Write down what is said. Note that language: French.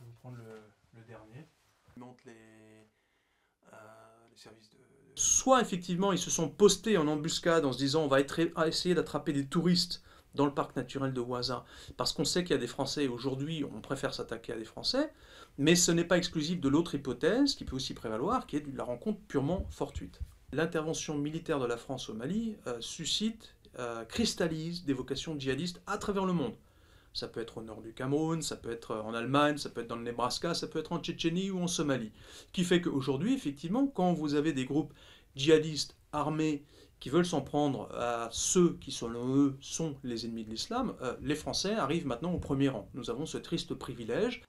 je vais vous prendre le, dernier. Euh, services Soit effectivement ils se sont postés en embuscade en se disant on va essayer d'attraper des touristes dans le parc naturel de Waza, parce qu'on sait qu'il y a des Français, aujourd'hui on préfère s'attaquer à des Français, mais ce n'est pas exclusif de l'autre hypothèse qui peut aussi prévaloir, qui est de la rencontre purement fortuite. L'intervention militaire de la France au Mali euh, suscite, euh, cristallise des vocations djihadistes à travers le monde. Ça peut être au nord du Cameroun, ça peut être euh, en Allemagne, ça peut être dans le Nebraska, ça peut être en Tchétchénie ou en Somalie. Ce qui fait qu'aujourd'hui, effectivement, quand vous avez des groupes djihadistes armés qui veulent s'en prendre à ceux qui, selon eux, sont les ennemis de l'islam, euh, les Français arrivent maintenant au premier rang. Nous avons ce triste privilège.